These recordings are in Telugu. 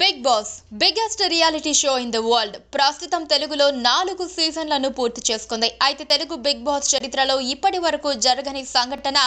big boss biggest reality show in the world ప్రస్తుతం తెలుగులో నాలుగు సీజన్లను పూర్తి చేసుకుంది అయితే తెలుగు బిగ్ బాస్ చరిత్రలో ఇప్పటి వరకు జరగని సంఘటన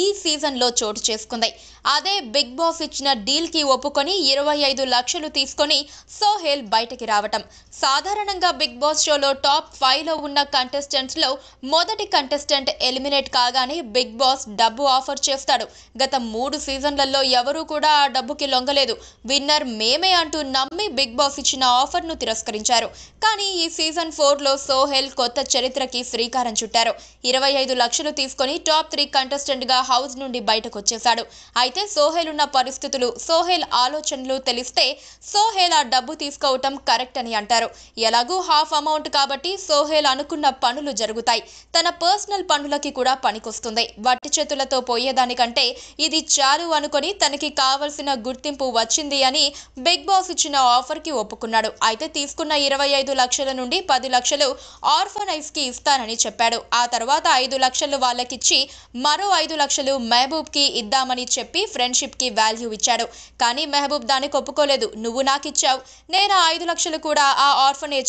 ఈ సీజన్లో చోటు చేసుకుంది అదే బిగ్ బాస్ ఇచ్చిన డీల్కి ఒప్పుకొని ఇరవై ఐదు లక్షలు తీసుకొని సోహెల్ బయటకి రావటం సాధారణంగా బిగ్ బాస్ షోలో టాప్ ఫైవ్లో ఉన్న కంటెస్టెంట్స్లో మొదటి కంటెస్టెంట్ ఎలిమినేట్ కాగానే బిగ్ బాస్ డబ్బు ఆఫర్ చేస్తాడు గత మూడు సీజన్లలో ఎవరూ కూడా ఆ డబ్బుకి లొంగలేదు విన్నర్ మేమే అంటూ నమ్మి బిగ్ బాస్ ఇచ్చిన ఆఫర్ను తిరస్కరించారు కానీ ఈ సీజన్ ఫోర్లో సోహెల్ కొత్త చరిత్రకి శ్రీకారం చుట్టారు ఇరవై ఐదు లక్షలు తీసుకొని టాప్ త్రీ కంటెస్టెంట్గా మర్యాదగా హౌస్ నుండి బయటకు వచ్చేశాడు అయితే సోహెల్ ఉన్న పరిస్థితులు సోహెల్ ఆలోచనలు తెలిస్తే సోహెల్ ఆ డబ్బు తీసుకోవటం కరెక్ట్ అని అంటారు ఎలాగూ హాఫ్ అమౌంట్ కాబట్టి సోహెల్ అనుకున్న పనులు జరుగుతాయి తన పర్సనల్ పనులకి కూడా పనికొస్తుంది వట్టి చేతులతో పోయేదానికంటే ఇది చాలు అనుకొని తనకి కావలసిన గుర్తింపు వచ్చింది అని బిగ్ బాస్ ఇచ్చిన ఆఫర్కి ఒప్పుకున్నాడు అయితే తీసుకున్న ఇరవై ఐదు లక్షల నుండి పది లక్షలు ఆర్ఫనైజ్కి ఇస్తానని చెప్పాడు ఆ తర్వాత ఐదు లక్షలు వాళ్ళకిచ్చి మరో ఐదు లక్షలు మెహబూబ్కి ఇద్దామని చెప్పి ఫ్రెండ్షిప్ కి వాల్యూ ఇచ్చాడు కానీ మెహబూబ్ దాన్ని ఒప్పుకోలేదు నువ్వు నాకు ఇచ్చావు నేను ఐదు లక్షలు కూడా ఆ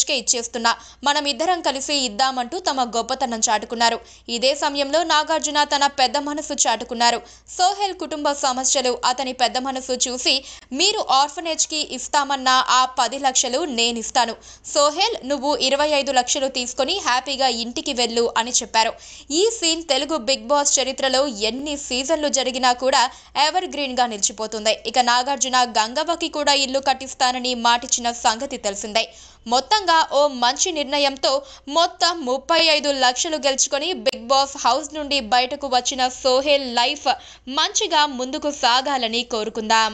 కే ఇచ్చేస్తున్నా మనం ఇద్దరం కలిసి ఇద్దామంటూ తమ గొప్పతనం చాటుకున్నారు ఇదే సమయంలో నాగార్జున తన పెద్ద మనసు చాటుకున్నారు సోహెల్ కుటుంబ సమస్యలు అతని పెద్ద మనసు చూసి మీరు ఆర్ఫనేజ్కి ఇస్తామన్న ఆ పది లక్షలు నేనిస్తాను సోహెల్ నువ్వు ఇరవై ఐదు లక్షలు తీసుకొని హ్యాపీగా ఇంటికి వెళ్ళు అని చెప్పారు ఈ సీన్ తెలుగు బిగ్ బాస్ చరిత్రలో ఎన్ని సీజన్లు జరిగినా కూడా ఎవర్ గ్రీన్గా నిలిచిపోతుంది ఇక నాగార్జున గంగవ్వకి కూడా ఇల్లు కట్టిస్తానని మాటిచ్చిన సంగతి తెలిసిందే మొత్తంగా ఓ మంచి నిర్ణయంతో మొత్తం ముప్పై ఐదు లక్షలు గెలుచుకొని బిగ్ బాస్ హౌస్ నుండి బయటకు వచ్చిన సోహెల్ లైఫ్ మంచిగా ముందుకు సాగాలని కోరుకుందాం